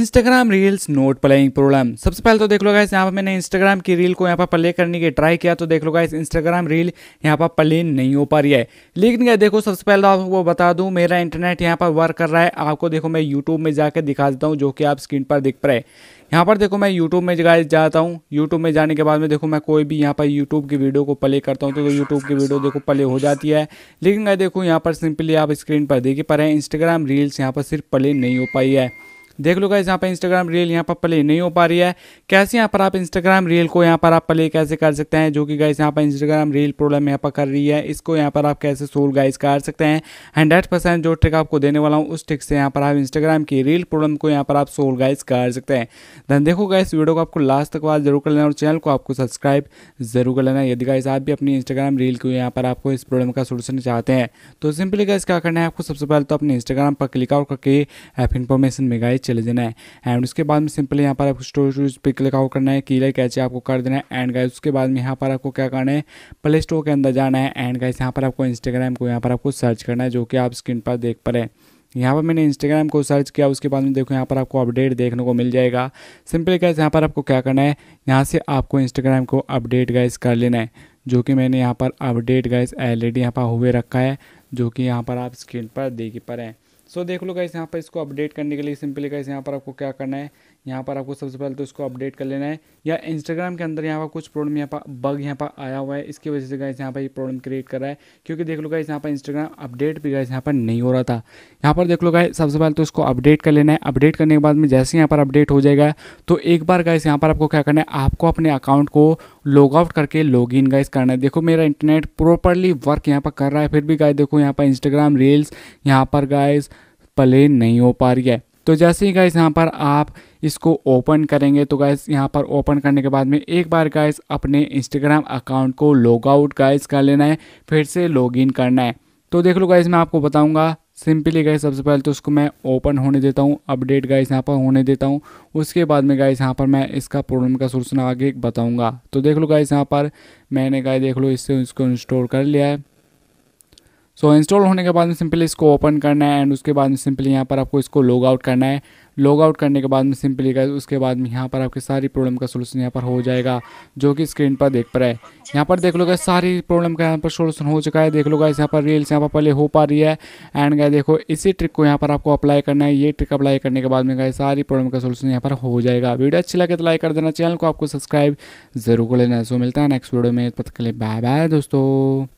Instagram reels not playing problem सबसे पहले तो देख लो गाइस यहाँ पर मैंने इंस्टाग्राम की रील को यहाँ पर प्ले करने की ट्राई किया तो देख लो गाइस इंस्टाग्राम रील यहाँ पर प्ले नहीं हो पा रही है लेकिन क्या देखो सबसे पहले तो आपको बता दूँ मेरा इंटरनेट यहाँ पर वर्क कर रहा है आपको देखो मैं यूट्यूब में जाकर दिखा देता हूँ जो कि आप स्क्रीन पर दिख रहे यहाँ पर देखो मैं यूट्यूब में गाइस जाता हूँ यूट्यूब में जाने के बाद में देखो मैं कोई भी यहाँ पर यूट्यूब की वीडियो को प्ले करता हूँ तो यूट्यूब की वीडियो देखो प्ले हो जाती है लेकिन मैं देखो यहाँ पर सिंपली आप स्क्रीन पर पा रहे हैं इंस्टाग्राम रील्स यहाँ पर सिर्फ प्ले नहीं हो पाई है देख लो गाइज यहाँ पर इंस्टाग्राम रील यहाँ पर प्ले नहीं हो पा रही है कैसे यहाँ पर आप इंस्टाग्राम रील को यहाँ पर आप प्ले कैसे कर सकते हैं जो कि गाइज यहाँ पर इंस्टाग्राम रील प्रॉब्लम यहाँ पर कर रही है इसको यहाँ पर आप कैसे सोल गाइज कर सकते हैं हंड्रेड परसेंट जो ट्रिक आपको देने वाला हूँ उस ट्रिक से यहाँ पर आप इंस्टाग्राम की रील प्रॉब्लम को यहाँ पर आप सोल गाइज कर सकते हैं धन देखो गाइस वीडियो को आपको लास्ट तक बात जरूर कर लेना और चैनल को आपको सब्सक्राइब जरूर कर लेना यदि गाइज आप भी अपनी इंस्टाग्राम रील को यहाँ पर आपको इस प्रॉब्लम का सोल्यूशन चाहते हैं तो सिंपली गाइज क्या करना है आपको सबसे पहले तो अपने इंस्टाग्राम पर क्लिक आउट करके ऐप इन्फॉर्मेशन में गाइज चले जाना है एंड उसके बाद में सिंपली यहाँ पर आपको स्टोर स्टोरेज पर क्लिक आउट करना है कीले कैचे आपको कर देना है एंड गाइस उसके बाद में यहाँ पर आपको क्या करना है प्ले स्टोर के अंदर जाना है एंड गाइस यहाँ पर आपको इंस्टाग्राम को यहाँ पर आपको सर्च करना है जो कि आप स्क्रीन पर देख पा रहे यहाँ पर मैंने इंस्टाग्राम को सर्च किया उसके बाद में देखो यहाँ पर आपको अपडेट देखने को मिल जाएगा सिंपली गैस यहाँ पर आपको क्या करना है यहाँ से आपको इंस्टाग्राम को अपडेट गैस कर लेना है जो कि मैंने यहाँ पर अपडेट गैस ऑलरेडी यहाँ पर हुए रखा है जो कि यहाँ पर आप स्क्रीन पर देख पा रहे हैं सो देख लो गाइस यहाँ पर इसको अपडेट करने के लिए सिंपली गाइस यहाँ पर आपको क्या करना है यहाँ पर आपको सबसे पहले तो इसको अपडेट कर लेना है या इंस्टाग्राम के अंदर यहाँ पर कुछ प्रॉब्लम यहाँ पर बग यहाँ पर आया हुआ है इसकी वजह से गाइस यहाँ पर ये प्रॉब्लम क्रिएट कर रहा है क्योंकि देख लो गाइस यहाँ पर इंस्टाग्राम अपडेट भी गाइस यहाँ पर नहीं हो रहा था यहाँ पर देख लो गाइस सबसे पहले तो इसको अपडेट कर लेना है अपडेट करने के बाद में जैसे यहाँ पर अपडेट हो जाएगा तो एक बार गाइस यहाँ पर आपको क्या करना है आपको अपने अकाउंट को लॉग आउट करके लॉग इन गाइस करना है देखो मेरा इंटरनेट प्रॉपरली वर्क यहाँ पर कर रहा है फिर भी गाइस देखो यहाँ पर इंस्टाग्राम रील्स यहाँ पर गाइस प्ले नहीं हो पा रही है तो जैसे ही गाइस यहाँ पर आप इसको ओपन करेंगे तो गाइस यहाँ पर ओपन करने के बाद में एक बार गाइस अपने इंस्टाग्राम अकाउंट को लॉग आउट गाइस कर लेना है फिर से लॉग इन करना है तो देख लो गाइस मैं आपको बताऊँगा सिंपली गाइस सबसे पहले तो उसको मैं ओपन होने देता हूँ अपडेट गाइस यहाँ पर होने देता हूँ उसके बाद में गाइस यहाँ पर मैं इसका प्रॉब्लम का सोल्यूशन आगे बताऊँगा तो देख लो गाइस यहाँ पर मैंने गाइस देख लो इससे इसको इंस्टॉल कर लिया है सो so, इंस्टॉल होने के बाद में सिंपली इसको ओपन करना है एंड उसके बाद में सिंपली यहाँ पर आपको इसको लॉग आउट करना है लॉग आउट करने के बाद में सिंपली गए उसके बाद में यहाँ पर आपके सारी प्रॉब्लम का सोल्यूशन यहाँ पर हो जाएगा जो कि स्क्रीन पर देख पा रहे यहाँ पर देख लो गए सारी प्रॉब्लम का यहाँ पर सोल्यूशन हो चुका है देख लो गए यहाँ पर रील्स यहाँ पर पहले हो पा रही है एंड गए देखो इसी ट्रिक को यहाँ पर आपको अप्लाई करना है ये ट्रिक अप्लाई करने के बाद में गए सारी प्रॉब्लम का सोल्यूशन यहाँ पर हो जाएगा वीडियो अच्छी लगे तो लाइक कर देना चैनल को आपको सब्सक्राइब जरूर कर लेना सो मिलता है नेक्स्ट वीडियो में तब तक के लिए बाय बाय दोस्तों